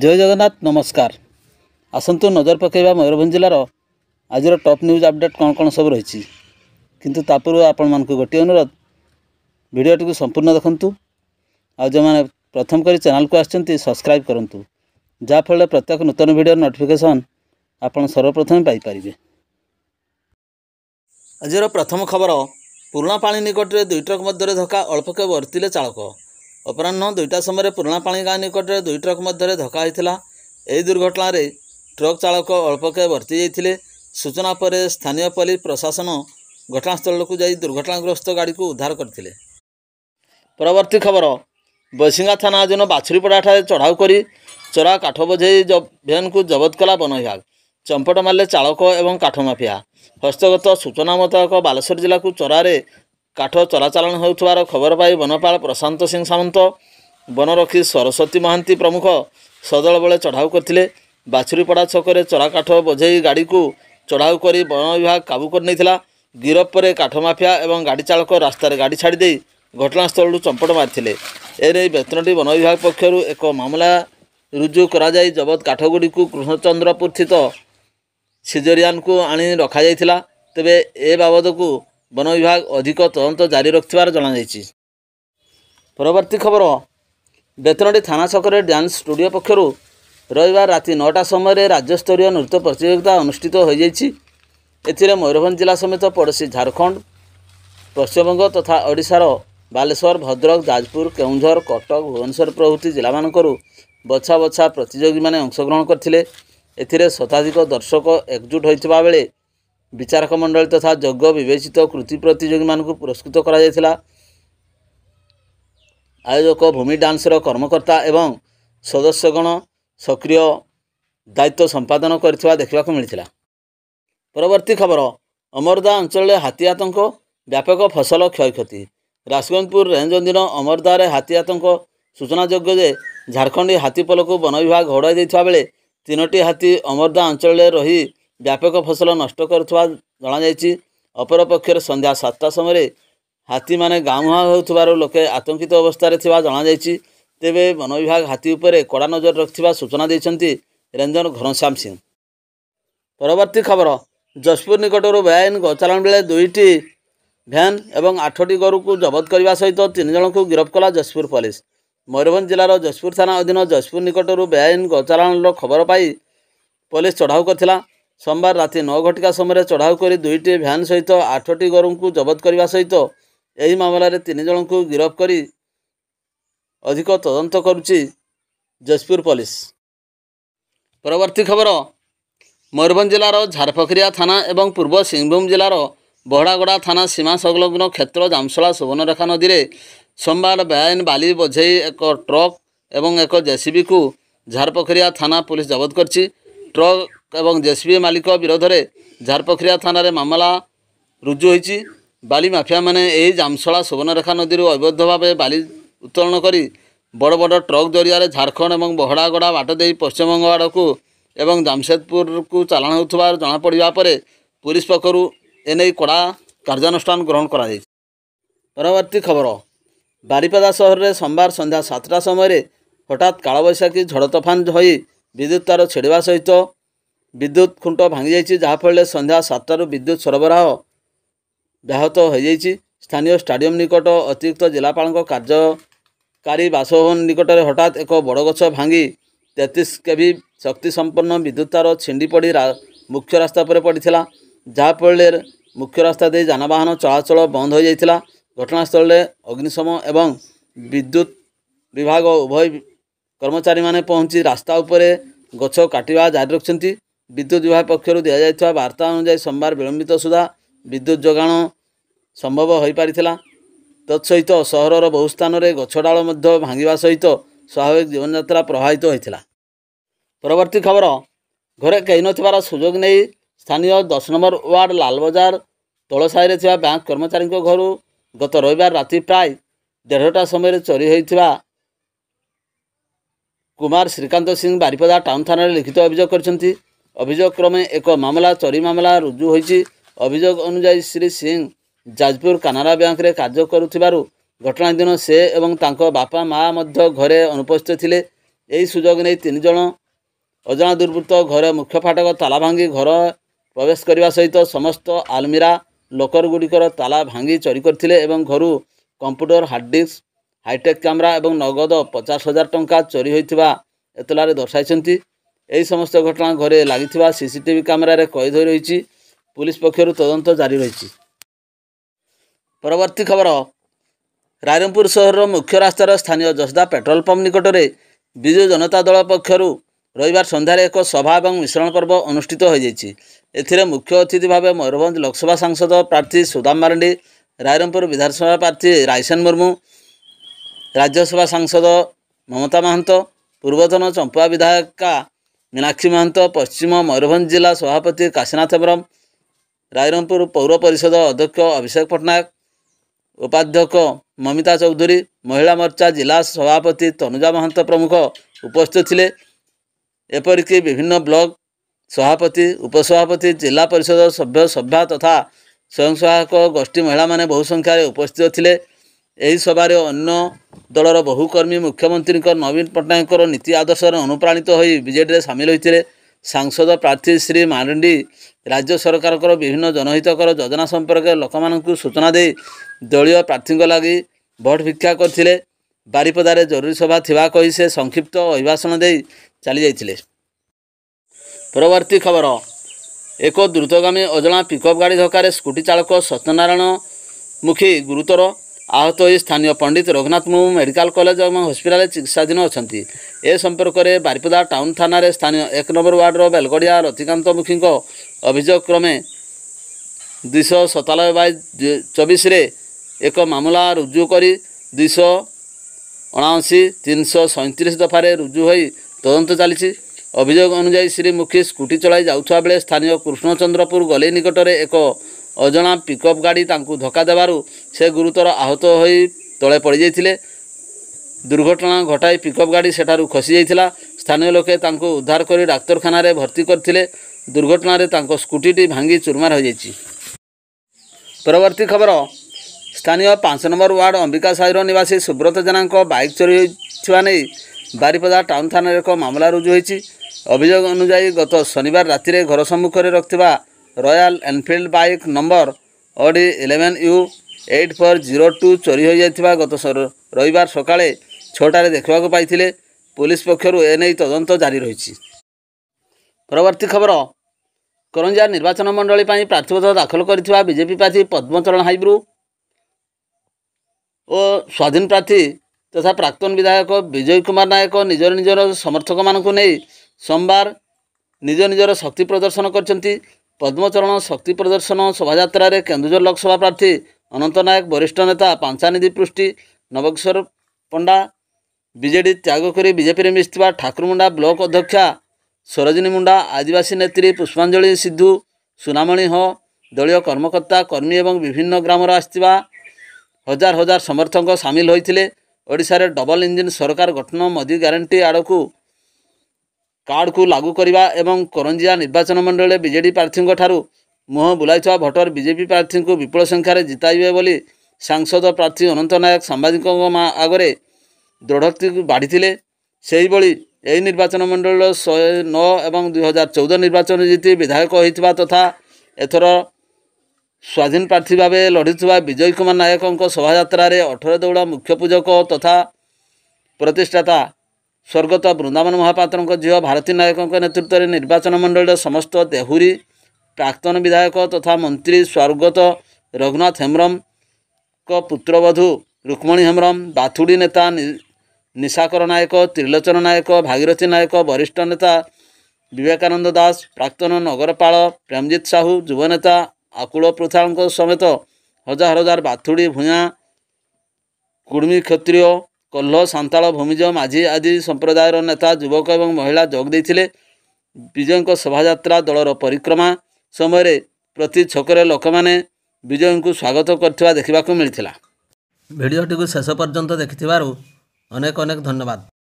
ଜୟ ଜଗନ୍ନାଥ ନମସ୍କାର ଆସନ୍ତୁ ନଜର ପକାଇବା ମୟୂରଭଞ୍ଜ ଜିଲ୍ଲାର ଆଜିର ଟପ୍ ନ୍ୟୁଜ୍ ଅପଡ଼େଟ୍ କ'ଣ କ'ଣ ସବୁ ରହିଛି କିନ୍ତୁ ତା ପୂର୍ବରୁ ଆପଣମାନଙ୍କୁ ଗୋଟିଏ ଅନୁରୋଧ ଭିଡ଼ିଓଟିକୁ ସମ୍ପୂର୍ଣ୍ଣ ଦେଖନ୍ତୁ ଆଉ ଯେଉଁମାନେ ପ୍ରଥମ କରି ଚ୍ୟାନେଲ୍କୁ ଆସିଛନ୍ତି ସବସ୍କ୍ରାଇବ୍ କରନ୍ତୁ ଯାହାଫଳରେ ପ୍ରତ୍ୟେକ ନୂତନ ଭିଡ଼ିଓର ନୋଟିଫିକେସନ୍ ଆପଣ ସର୍ବପ୍ରଥମେ ପାଇପାରିବେ ଆଜିର ପ୍ରଥମ ଖବର ପୁରୁଣା ପାଣି ନିକଟରେ ଦୁଇ ଟ୍ରକ୍ ମଧ୍ୟରେ ଧକ୍କା ଅଳ୍ପକେ ବର୍ତ୍ତିଲେ ଚାଳକ ଅପରାହ୍ନ ଦୁଇଟା ସମୟରେ ପୁରୁଣା ପାଣି ଗାଁ ନିକଟରେ ଦୁଇ ଟ୍ରକ୍ ମଧ୍ୟରେ ଧକ୍କା ହୋଇଥିଲା ଏହି ଦୁର୍ଘଟଣାରେ ଟ୍ରକ୍ ଚାଳକ ଅଳ୍ପକେ ବର୍ତ୍ତି ଯାଇଥିଲେ ସୂଚନା ପରେ ସ୍ଥାନୀୟ ପୋଲିସ ପ୍ରଶାସନ ଘଟଣାସ୍ଥଳକୁ ଯାଇ ଦୁର୍ଘଟଣାଗ୍ରସ୍ତ ଗାଡ଼ିକୁ ଉଦ୍ଧାର କରିଥିଲେ ପରବର୍ତ୍ତୀ ଖବର ବୈଶିଙ୍ଗା ଥାନା ଅଧୀନ ବାଛୁରୀପଡ଼ାଠାରେ ଚଢ଼ାଉ କରି ଚୋରା କାଠ ବୋଝେଇ ଭ୍ୟାନ୍କୁ ଜବତ କଲା ବନ ବିଭାଗ ଚମ୍ପଟ ମାରିଲେ ଚାଳକ ଏବଂ କାଠ ମାଫିଆ ହସ୍ତଗତ ସୂଚନା ମୁତାବକ ବାଲେଶ୍ୱର ଜିଲ୍ଲାକୁ ଚରାରେ କାଠ ଚଳାଚାଳନ ହେଉଥିବାର ଖବର ପାଇ ବନପାଳ ପ୍ରଶାନ୍ତ ସିଂ ସାମନ୍ତ ବନରକ୍ଷୀ ସରସ୍ୱତୀ ମହାନ୍ତି ପ୍ରମୁଖ ସଦଳ ବେଳେ ଚଢ଼ାଉ କରିଥିଲେ ବାଛୁରୀପଡ଼ା ଛକରେ କାଠ ବୋଝେଇ ଗାଡ଼ିକୁ ଚଢ଼ାଉ କରି ବନ ବିଭାଗ କାବୁ କରିନେଇଥିଲା ଗିରଫ ପରେ କାଠ ମାଫିଆ ଏବଂ ଗାଡ଼ି ଚାଳକ ରାସ୍ତାରେ ଗାଡ଼ି ଛାଡ଼ିଦେଇ ଘଟଣାସ୍ଥଳରୁ ଚମ୍ପଟ ମାରିଥିଲେ ଏ ନେଇ ବେତନଟି ବନ ବିଭାଗ ପକ୍ଷରୁ ଏକ ମାମଲା ରୁଜୁ କରାଯାଇ ଜବତ କାଠଗୁଡ଼ିକୁ କୃଷ୍ଣଚନ୍ଦ୍ରପୁର ସ୍ଥିତ ସିଜରିଆନ୍କୁ ଆଣି ରଖାଯାଇଥିଲା ତେବେ ଏ ବାବଦକୁ ବନ ବିଭାଗ ଅଧିକ ତଦନ୍ତ ଜାରି ରଖିଥିବାର ଜଣାଯାଇଛି ପରବର୍ତ୍ତୀ ଖବର ବେତନଡ଼ି ଥାନା ଛକରେ ଡ୍ୟାନ୍ସ ଷ୍ଟୁଡ଼ିଓ ପକ୍ଷରୁ ରବିବାର ରାତି ନଅଟା ସମୟରେ ରାଜ୍ୟସ୍ତରୀୟ ନୃତ୍ୟ ପ୍ରତିଯୋଗିତା ଅନୁଷ୍ଠିତ ହୋଇଯାଇଛି ଏଥିରେ ମୟୂରଭଞ୍ଜ ଜିଲ୍ଲା ସମେତ ପଡ଼ୋଶୀ ଝାଡ଼ଖଣ୍ଡ ପଶ୍ଚିମବଙ୍ଗ ତଥା ଓଡ଼ିଶାର ବାଲେଶ୍ୱର ଭଦ୍ରକ ଯାଜପୁର କେଉଁଝର କଟକ ଭୁବନେଶ୍ୱର ପ୍ରଭୃତି ଜିଲ୍ଲାମାନଙ୍କରୁ ବଛା ବଛା ପ୍ରତିଯୋଗୀମାନେ ଅଂଶଗ୍ରହଣ କରିଥିଲେ ଏଥିରେ ଶତାଧିକ ଦର୍ଶକ ଏକଜୁଟ ହୋଇଥିବା ବେଳେ ବିଚାରକ ମଣ୍ଡଳୀ ତଥା ଯୋଗ ବିବେଚିତ କୃତି ପ୍ରତିଯୋଗୀମାନଙ୍କୁ ପୁରସ୍କୃତ କରାଯାଇଥିଲା ଆୟୋଜକ ଭୂମି ଡ୍ୟାନ୍ସର କର୍ମକର୍ତ୍ତା ଏବଂ ସଦସ୍ୟଗଣ ସକ୍ରିୟ ଦାୟିତ୍ୱ ସମ୍ପାଦନ କରିଥିବା ଦେଖିବାକୁ ମିଳିଥିଲା ପରବର୍ତ୍ତୀ ଖବର ଅମରଦା ଅଞ୍ଚଳରେ ହାତୀ ଆତଙ୍କ ବ୍ୟାପକ ଫସଲ କ୍ଷୟକ୍ଷତି ରାଜଗଞ୍ଜପୁର ରେଞ୍ଜ ଦିନ ଅମରଦାରେ ହାତୀ ଆତଙ୍କ ସୂଚନାଯୋଗ୍ୟ ଯେ ଝାଡ଼ଖଣ୍ଡ ହାତୀପଲକୁ ବନ ବିଭାଗ ଘୋଡ଼ାଇ ଦେଇଥିବା ବେଳେ ତିନୋଟି ହାତୀ ଅମରଦା ଅଞ୍ଚଳରେ ରହି ବ୍ୟାପକ ଫସଲ ନଷ୍ଟ କରୁଥିବା ଜଣାଯାଇଛି ଅପରପକ୍ଷରେ ସନ୍ଧ୍ୟା ସାତଟା ସମୟରେ ହାତୀମାନେ ଗାଁମୁହାଁ ହେଉଥିବାରୁ ଲୋକେ ଆତଙ୍କିତ ଅବସ୍ଥାରେ ଥିବା ଜଣାଯାଇଛି ତେବେ ବନ ବିଭାଗ ହାତୀ ଉପରେ କଡ଼ା ନଜର ରଖିଥିବା ସୂଚନା ଦେଇଛନ୍ତି ରଞ୍ଜନ ଘନଶ୍ୟାମ ସିଂ ପରବର୍ତ୍ତୀ ଖବର ଯଶପୁର ନିକଟରୁ ବେଆଇନ ଚାଲାଣ ବେଳେ ଦୁଇଟି ଭ୍ୟାନ୍ ଏବଂ ଆଠଟି ଗୋରୁକୁ ଜବତ କରିବା ସହିତ ତିନି ଜଣଙ୍କୁ ଗିରଫ କଲା ଯଶପୁର ପୋଲିସ ମୟୂରଭଞ୍ଜ ଜିଲ୍ଲାର ଯଶପୁର ଥାନା ଅଧୀନ ଯଶପୁର ନିକଟରୁ ବେଆଇନ ଚାଲାଣର ଖବର ପାଇ ପୋଲିସ ଚଢ଼ାଉ କରିଥିଲା ସୋମବାର ରାତି ନଅ ଘଟିକା ସମୟରେ ଚଢ଼ାଉ କରି ଦୁଇଟି ଭ୍ୟାନ୍ ସହିତ ଆଠଟି ଗୋରୁଙ୍କୁ ଜବତ କରିବା ସହିତ ଏହି ମାମଲାରେ ତିନି ଜଣଙ୍କୁ ଗିରଫ କରି ଅଧିକ ତଦନ୍ତ କରୁଛି ଯଶପୁର ପୋଲିସ ପରବର୍ତ୍ତୀ ଖବର ମୟୂରଭଞ୍ଜ ଜିଲ୍ଲାର ଝାରପଖରିଆ ଥାନା ଏବଂ ପୂର୍ବ ସିଂହଭୂମ ଜିଲ୍ଲାର ବହଡ଼ାଗଡ଼ା ଥାନା ସୀମା ସଂଲଗ୍ନ କ୍ଷେତ୍ର ଜାମସଳା ସୁବର୍ଣ୍ଣରେଖା ନଦୀରେ ସୋମବାର ବେଆଇନ ବାଲି ବୋଝେଇ ଏକ ଟ୍ରକ୍ ଏବଂ ଏକ ଜେସିବିକୁ ଝାରପଖରିଆ ଥାନା ପୋଲିସ ଜବତ କରିଛି ଟ୍ରକ୍ ଏବଂ ଜେସିବି ମାଲିକ ବିରୋଧରେ ଝାରପଖରିଆ ଥାନାରେ ମାମଲା ରୁଜୁ ହୋଇଛି ବାଲି ମାଫିଆମାନେ ଏହି ଜାମସଳା ସୁବର୍ଣ୍ଣରେଖା ନଦୀରୁ ଅବୈଧ ଭାବେ ବାଲି ଉତ୍ତୋଳନ କରି ବଡ଼ ବଡ଼ ଟ୍ରକ୍ ଜରିଆରେ ଝାଡ଼ଖଣ୍ଡ ଏବଂ ବହଡ଼ାଗଡ଼ା ବାଟ ଦେଇ ପଶ୍ଚିମବଙ୍ଗ ଆଡ଼କୁ ଏବଂ ଜାମସେଦପୁରକୁ ଚାଲାଣ ହେଉଥିବାର ଜଣାପଡ଼ିବା ପରେ ପୁଲିସ୍ ପକ୍ଷରୁ ଏ ନେଇ କଡ଼ା କାର୍ଯ୍ୟାନୁଷ୍ଠାନ ଗ୍ରହଣ କରାଯାଇଛି ପରବର୍ତ୍ତୀ ଖବର ବାରିପଦା ସହରରେ ସୋମବାର ସନ୍ଧ୍ୟା ସାତଟା ସମୟରେ ହଠାତ୍ କାଳବୈଶାଖୀ ଝଡ଼ତୋଫାନ ହୋଇ ବିଦ୍ୟୁତ୍ ତାର ଛିଡ଼ିବା ସହିତ ବିଦ୍ୟୁତ ଖୁଣ୍ଟ ଭାଙ୍ଗିଯାଇଛି ଯାହାଫଳରେ ସନ୍ଧ୍ୟା ସାତଟାରୁ ବିଦ୍ୟୁତ ସରବରାହ ବ୍ୟାହତ ହୋଇଯାଇଛି ସ୍ଥାନୀୟ ଷ୍ଟାଡିୟମ୍ ନିକଟ ଅତିରିକ୍ତ ଜିଲ୍ଲାପାଳଙ୍କ କାର୍ଯ୍ୟକାରୀ ବାସଭବନ ନିକଟରେ ହଠାତ୍ ଏକ ବଡ଼ ଗଛ ଭାଙ୍ଗି ତେତିଶ କେ ଭି ଶକ୍ତିସମ୍ପନ୍ନ ବିଦ୍ୟୁତ ତାର ଛିଣ୍ଡି ପଡ଼ି ମୁଖ୍ୟ ରାସ୍ତା ଉପରେ ପଡ଼ିଥିଲା ଯାହାଫଳରେ ମୁଖ୍ୟ ରାସ୍ତା ଦେଇ ଯାନବାହନ ଚଳାଚଳ ବନ୍ଦ ହୋଇଯାଇଥିଲା ଘଟଣାସ୍ଥଳରେ ଅଗ୍ନିଶମ ଏବଂ ବିଦ୍ୟୁତ ବିଭାଗ ଉଭୟ କର୍ମଚାରୀମାନେ ପହଞ୍ଚି ରାସ୍ତା ଉପରେ ଗଛ କାଟିବା ଜାରି ରଖିଛନ୍ତି ବିଦ୍ୟୁତ୍ ବିଭାଗ ପକ୍ଷରୁ ଦିଆଯାଇଥିବା ବାର୍ତ୍ତା ଅନୁଯାୟୀ ସୋମବାର ବିଳମ୍ବିତ ସୁଦ୍ଧା ବିଦ୍ୟୁତ୍ ଯୋଗାଣ ସମ୍ଭବ ହୋଇପାରିଥିଲା ତତ୍ସହିତ ସହରର ବହୁ ସ୍ଥାନରେ ଗଛ ଡାଳ ମଧ୍ୟ ଭାଙ୍ଗିବା ସହିତ ସ୍ୱାଭାବିକ ଜୀବନଯାତ୍ରା ପ୍ରଭାବିତ ହୋଇଥିଲା ପରବର୍ତ୍ତୀ ଖବର ଘରେ କେହି ନଥିବାର ସୁଯୋଗ ନେଇ ସ୍ଥାନୀୟ ଦଶ ନମ୍ବର ୱାର୍ଡ଼ ଲାଲବଜାର ତଳସାହିରେ ଥିବା ବ୍ୟାଙ୍କ କର୍ମଚାରୀଙ୍କ ଘରୁ ଗତ ରବିବାର ରାତି ପ୍ରାୟ ଦେଢ଼ଟା ସମୟରେ ଚୋରି ହୋଇଥିବା କୁମାର ଶ୍ରୀକାନ୍ତ ସିଂ ବାରିପଦା ଟାଉନ୍ ଥାନାରେ ଲିଖିତ ଅଭିଯୋଗ କରିଛନ୍ତି ଅଭିଯୋଗ କ୍ରମେ ଏକ ମାମଲା ଚୋରି ମାମଲା ରୁଜୁ ହୋଇଛି ଅଭିଯୋଗ ଅନୁଯାୟୀ ଶ୍ରୀ ସିଂ ଯାଜପୁର କାନାରା ବ୍ୟାଙ୍କରେ କାର୍ଯ୍ୟ କରୁଥିବାରୁ ଘଟଣା ଦିନ ସେ ଏବଂ ତାଙ୍କ ବାପା ମା ମଧ୍ୟ ଘରେ ଅନୁପସ୍ଥିତ ଥିଲେ ଏହି ସୁଯୋଗ ନେଇ ତିନି ଜଣ ଅଜଣା ଦୁର୍ବୃତ୍ତ ଘରେ ମୁଖ୍ୟ ଫାଟକ ତାଲା ଭାଙ୍ଗି ଘର ପ୍ରବେଶ କରିବା ସହିତ ସମସ୍ତ ଆଲମିରା ଲକରଗୁଡ଼ିକର ତାଲା ଭାଙ୍ଗି ଚୋରି କରିଥିଲେ ଏବଂ ଘରୁ କମ୍ପ୍ୟୁଟର ହାର୍ଡ଼ଡିସ୍କ ହାଇଟେକ୍ କ୍ୟାମେରା ଏବଂ ନଗଦ ପଚାଶ ହଜାର ଟଙ୍କା ଚୋରି ହୋଇଥିବା ଏତଲାରେ ଦର୍ଶାଇଛନ୍ତି ଏହି ସମସ୍ତ ଘଟଣା ଘରେ ଲାଗିଥିବା ସିସିଟିଭି କ୍ୟାମେରାରେ କଏଦ ହୋଇ ରହିଛି ପୁଲିସ୍ ପକ୍ଷରୁ ତଦନ୍ତ ଜାରି ରହିଛି ପରବର୍ତ୍ତୀ ଖବର ରାଇରଙ୍ଗପୁର ସହରର ମୁଖ୍ୟ ରାସ୍ତାର ସ୍ଥାନୀୟ ଜସଦା ପେଟ୍ରୋଲ ପମ୍ପ ନିକଟରେ ବିଜୁ ଜନତା ଦଳ ପକ୍ଷରୁ ରବିବାର ସନ୍ଧ୍ୟାରେ ଏକ ସଭା ଏବଂ ମିଶ୍ରଣ ପର୍ବ ଅନୁଷ୍ଠିତ ହୋଇଯାଇଛି ଏଥିରେ ମୁଖ୍ୟ ଅତିଥି ଭାବେ ମୟୂରଭଞ୍ଜ ଲୋକସଭା ସାଂସଦ ପ୍ରାର୍ଥୀ ସୁଦାମ ମାରାଣ୍ଡି ରାଇରଙ୍ଗପୁର ବିଧାନସଭା ପ୍ରାର୍ଥୀ ରାଇସେନ ମୁର୍ମୁ ରାଜ୍ୟସଭା ସାଂସଦ ମମତା ମହାନ୍ତ ପୂର୍ବତନ ଚମ୍ପୁଆ ବିଧାୟକା ମୀନାକ୍ଷୀ ମହାନ୍ତ ପଶ୍ଚିମ ମୟୂରଭଞ୍ଜ ଜିଲ୍ଲା ସଭାପତି କାଶୀନାଥପୁରମ ରାଇରଙ୍ଗପୁର ପୌର ପରିଷଦ ଅଧ୍ୟକ୍ଷ ଅଭିଷେକ ପଟ୍ଟନାୟକ ଉପାଧ୍ୟକ୍ଷ ମମିତା ଚୌଧୁରୀ ମହିଳା ମୋର୍ଚ୍ଚା ଜିଲ୍ଲା ସଭାପତି ତନୁଜା ମହାନ୍ତ ପ୍ରମୁଖ ଉପସ୍ଥିତ ଥିଲେ ଏପରିକି ବିଭିନ୍ନ ବ୍ଲକ ସଭାପତି ଉପସଭାପତି ଜିଲ୍ଲା ପରିଷଦ ସଭ୍ୟ ସଭ୍ୟା ତଥା ସ୍ୱୟଂ ସହାୟକ ଗୋଷ୍ଠୀ ମହିଳାମାନେ ବହୁ ସଂଖ୍ୟାରେ ଉପସ୍ଥିତ ଥିଲେ ଏହି ସଭାରେ ଅନ୍ୟ ଦଳର ବହୁ କର୍ମୀ ମୁଖ୍ୟମନ୍ତ୍ରୀଙ୍କ ନବୀନ ପଟ୍ଟନାୟକଙ୍କର ନୀତି ଆଦର୍ଶରେ ଅନୁପ୍ରାଣିତ ହୋଇ ବିଜେଡ଼ିରେ ସାମିଲ ହୋଇଥିଲେ ସାଂସଦ ପ୍ରାର୍ଥୀ ଶ୍ରୀ ମାରଣ୍ଡି ରାଜ୍ୟ ସରକାରଙ୍କର ବିଭିନ୍ନ ଜନହିତକର ଯୋଜନା ସମ୍ପର୍କରେ ଲୋକମାନଙ୍କୁ ସୂଚନା ଦେଇ ଦଳୀୟ ପ୍ରାର୍ଥୀଙ୍କ ଲାଗି ଭୋଟ୍ ଭିକ୍ଷା କରିଥିଲେ ବାରିପଦାରେ ଜରୁରୀ ସଭା ଥିବା କହି ସେ ସଂକ୍ଷିପ୍ତ ଅଭିଭାଷଣ ଦେଇ ଚାଲିଯାଇଥିଲେ ପରବର୍ତ୍ତୀ ଖବର ଏକ ଦ୍ରୁତଗାମୀ ଅଜଣା ପିକଅପ୍ ଗାଡ଼ି ଧକ୍କାରେ ସ୍କୁଟି ଚାଳକ ସତ୍ୟନାରାୟଣ ମୁଖୀ ଗୁରୁତର ଆହତ ହୋଇ ସ୍ଥାନୀୟ ପଣ୍ଡିତ ରଘୁନାଥ ମୁର୍ମୁ ମେଡିକାଲ କଲେଜ ଏବଂ ହସ୍ପିଟାଲରେ ଚିକିତ୍ସାଧୀନ ଅଛନ୍ତି ଏ ସମ୍ପର୍କରେ ବାରିପଦା ଟାଉନ ଥାନାରେ ସ୍ଥାନୀୟ ଏକ ନମ୍ବର ୱାର୍ଡର ବେଲଗଡ଼ିଆ ରତିକାନ୍ତ ମୁଖୀଙ୍କ ଅଭିଯୋଗ କ୍ରମେ ଦୁଇଶହ ସତାନବେ ବାଇ ଚବିଶରେ ଏକ ମାମଲା ରୁଜୁ କରି ଦୁଇଶହ ଅଣାଅଶୀ ତିନିଶହ ସଇଁତିରିଶ ଦଫାରେ ରୁଜୁ ହୋଇ ତଦନ୍ତ ଚାଲିଛି ଅଭିଯୋଗ ଅନୁଯାୟୀ ଶ୍ରୀ ମୁଖୀ ସ୍କୁଟି ଚଳାଇ ଯାଉଥିବା ବେଳେ ସ୍ଥାନୀୟ କୃଷ୍ଣଚନ୍ଦ୍ରପୁର ଗଲେଇ ନିକଟରେ ଏକ ଅଜଣା ପିକଅପ୍ ଗାଡ଼ି ତାଙ୍କୁ ଧକ୍କା ଦେବାରୁ ସେ ଗୁରୁତର ଆହତ ହୋଇ ତଳେ ପଡ଼ିଯାଇଥିଲେ ଦୁର୍ଘଟଣା ଘଟାଇ ପିକଅପ୍ ଗାଡ଼ି ସେଠାରୁ ଖସିଯାଇଥିଲା ସ୍ଥାନୀୟ ଲୋକେ ତାଙ୍କୁ ଉଦ୍ଧାର କରି ଡାକ୍ତରଖାନାରେ ଭର୍ତ୍ତି କରିଥିଲେ ଦୁର୍ଘଟଣାରେ ତାଙ୍କ ସ୍କୁଟିଟି ଭାଙ୍ଗି ଚୁରମାର ହୋଇଯାଇଛି ପରବର୍ତ୍ତୀ ଖବର ସ୍ଥାନୀୟ ପାଞ୍ଚ ନମ୍ବର ୱାର୍ଡ଼ ଅମ୍ବିକା ସାହିର ନିବାସୀ ସୁବ୍ରତ ଜେନାଙ୍କ ବାଇକ୍ ଚୋରି ହୋଇଥିବା ନେଇ ବାରିପଦା ଟାଉନ୍ ଥାନାରେ ଏକ ମାମଲା ରୁଜୁ ହୋଇଛି ଅଭିଯୋଗ ଅନୁଯାୟୀ ଗତ ଶନିବାର ରାତିରେ ଘର ସମ୍ମୁଖରେ ରଖିଥିବା Royal Enfield bike number OD eleven U eight four zero two চোরি হয়ে যাই গত রবিবার সকালে ছটায় দেখা পাই পুলিশ পক্ষ এনে তদন্ত জারি রয়েছে পরবর্তী খবর করঞ্জা নির্বাচন মণ্ডলী প্রার্থীপত্র দাখল করে বিজেপি প্রার্থী পদ্মচরণ হাইব্রু ও স্বাধীন প্রার্থী তথা প্রাক্তন বিধায়ক বিজয় কুমার নায়ক নিজের নিজের সমর্থক মানুষ সোমবার নিজ নিজের শক্তি প্রদর্শন করছেন ପଦ୍ମଚରଣ ଶକ୍ତି ପ୍ରଦର୍ଶନ ଶୋଭାଯାତ୍ରାରେ କେନ୍ଦୁଝର ଲୋକସଭା ପ୍ରାର୍ଥୀ ଅନନ୍ତ ନାୟକ ବରିଷ୍ଠ ନେତା ପାଞ୍ଚାନିଧି ପୃଷ୍ଟି ନବକିଶୋର ପଣ୍ଡା ବିଜେଡ଼ି ତ୍ୟାଗ କରି ବିଜେପିରେ ମିଶିଥିବା ଠାକୁରମୁଣ୍ଡା ବ୍ଲକ ଅଧ୍ୟକ୍ଷା ସରୋଜିନୀ ମୁଣ୍ଡା ଆଦିବାସୀ ନେତ୍ରୀ ପୁଷ୍ପାଞ୍ଜଳି ସିଦ୍ଧୁ ସୁନାମଣି ହ ଦଳୀୟ କର୍ମକର୍ତ୍ତା କର୍ମୀ ଏବଂ ବିଭିନ୍ନ ଗ୍ରାମର ଆସିଥିବା ହଜାର ହଜାର ସମର୍ଥକ ସାମିଲ ହୋଇଥିଲେ ଓଡ଼ିଶାରେ ଡବଲ ଇଞ୍ଜିନ୍ ସରକାର ଗଠନ ମୋଦି ଗ୍ୟାରେଣ୍ଟି ଆଡ଼କୁ କାର୍ଡ଼କୁ ଲାଗୁ କରିବା ଏବଂ କରଞ୍ଜିଆ ନିର୍ବାଚନ ମଣ୍ଡଳୀରେ ବିଜେଡି ପ୍ରାର୍ଥୀଙ୍କ ଠାରୁ ମୁହଁ ବୁଲାଇଥିବା ଭୋଟର ବିଜେପି ପ୍ରାର୍ଥୀଙ୍କୁ ବିପୁଳ ସଂଖ୍ୟାରେ ଜିତାଇବେ ବୋଲି ସାଂସଦ ପ୍ରାର୍ଥୀ ଅନନ୍ତ ନାୟକ ସାମ୍ବାଦିକଙ୍କ ଆଗରେ ଦୃଢ଼ୋକ୍ତିକୁ ବାଢ଼ିଥିଲେ ସେହିଭଳି ଏହି ନିର୍ବାଚନ ମଣ୍ଡଳୀର ଶହେ ନଅ ଏବଂ ଦୁଇ ହଜାର ଚଉଦ ନିର୍ବାଚନ ଜିତି ବିଧାୟକ ହୋଇଥିବା ତଥା ଏଥର ସ୍ୱାଧୀନ ପ୍ରାର୍ଥୀ ଭାବେ ଲଢ଼ିଥିବା ବିଜୟ କୁମାର ନାୟକଙ୍କ ଶୋଭାଯାତ୍ରାରେ ଅଠର ଦୌଡ଼ ମୁଖ୍ୟ ପୂଜକ ତଥା ପ୍ରତିଷ୍ଠାତା ସ୍ୱର୍ଗତ ବୃନ୍ଦାବନ ମହାପାତ୍ରଙ୍କ ଝିଅ ଭାରତୀ ନାୟକଙ୍କ ନେତୃତ୍ୱରେ ନିର୍ବାଚନ ମଣ୍ଡଳୀର ସମସ୍ତ ଦେହୁରୀ ପ୍ରାକ୍ତନ ବିଧାୟକ ତଥା ମନ୍ତ୍ରୀ ସ୍ୱର୍ଗତ ରଘୁନାଥ ହେମ୍ରମଙ୍କ ପୁତ୍ରବଧୂ ରୁକ୍ମଣୀ ହେମ୍ରମ ବାଥୁଡ଼ି ନେତା ନିଶାକର ନାୟକ ତ୍ରିଲୋଚନ ନାୟକ ଭାଗିରଥୀ ନାୟକ ବରିଷ୍ଠ ନେତା ବିବେକାନନ୍ଦ ଦାସ ପ୍ରାକ୍ତନ ନଗରପାଳ ପ୍ରେମଜିତ ସାହୁ ଯୁବନେତା ଆକୁଳ ପୃଥାଳଙ୍କ ସମେତ ହଜାର ହଜାର ବାଥୁଡ଼ି ଭୂୟାଁ କୁଡ଼ମୀ କ୍ଷତ୍ରିୟ କହ୍ଲ ସାନ୍ତାଳ ଭୂମିଜ ମାଝି ଆଦି ସମ୍ପ୍ରଦାୟର ନେତା ଯୁବକ ଏବଂ ମହିଳା ଯୋଗ ଦେଇଥିଲେ ବିଜୟଙ୍କ ଶୋଭାଯାତ୍ରା ଦଳର ପରିକ୍ରମା ସମୟରେ ପ୍ରତି ଛକରେ ଲୋକମାନେ ବିଜୟଙ୍କୁ ସ୍ୱାଗତ କରିଥିବା ଦେଖିବାକୁ ମିଳିଥିଲା ଭିଡ଼ିଓଟିକୁ ଶେଷ ପର୍ଯ୍ୟନ୍ତ ଦେଖିଥିବାରୁ ଅନେକ ଅନେକ ଧନ୍ୟବାଦ